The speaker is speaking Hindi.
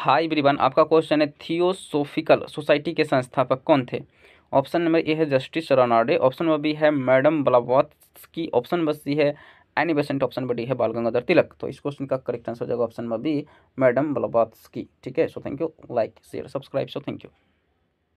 हाई ब्रिवन आपका क्वेश्चन है थियोसोफिकल सोसाइटी के संस्थापक कौन थे ऑप्शन नंबर ए है justice Ranade option number B है मैडम की ऑप्शन नंबर सी है Annie Besant option number D है बाल गंगाधर तिलक तो इस क्वेश्चन का करेक्ट आंसर हो जाएगा ऑप्शन नंबर बी मैडम की ठीक है so thank you like share subscribe so thank you